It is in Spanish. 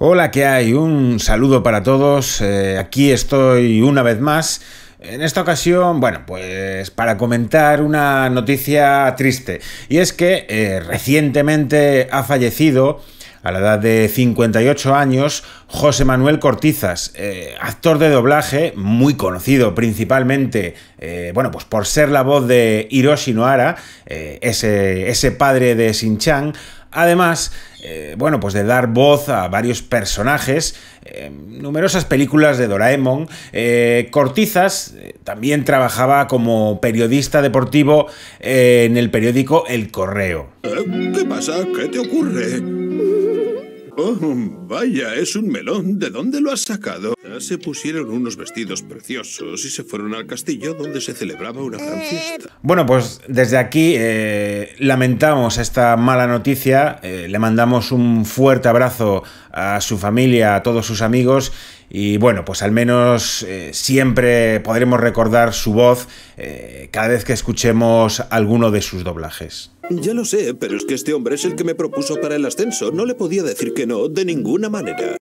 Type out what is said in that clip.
Hola, ¿qué hay? Un saludo para todos. Eh, aquí estoy una vez más. En esta ocasión, bueno, pues para comentar una noticia triste. Y es que eh, recientemente ha fallecido a la edad de 58 años, José Manuel Cortizas, eh, actor de doblaje muy conocido principalmente, bueno, pues por ser la voz de Hiroshi Noara, ese, ese, padre de Shin-Chan, Además, eh, bueno, pues de dar voz a varios personajes, en eh, numerosas películas de Doraemon. Eh, Cortizas también trabajaba como periodista deportivo en el periódico El Correo. ¿Qué pasa? ¿Qué te ocurre? Oh, vaya, es un melón. ¿De dónde lo has sacado? Se pusieron unos vestidos preciosos y se fueron al castillo donde se celebraba una gran eh, fiesta. Bueno, pues desde aquí eh, lamentamos esta mala noticia. Eh, le mandamos un fuerte abrazo a su familia, a todos sus amigos y bueno, pues al menos eh, siempre podremos recordar su voz eh, cada vez que escuchemos alguno de sus doblajes. Ya lo sé, pero es que este hombre es el que me propuso para el ascenso. No le podía decir que no de ninguna manera.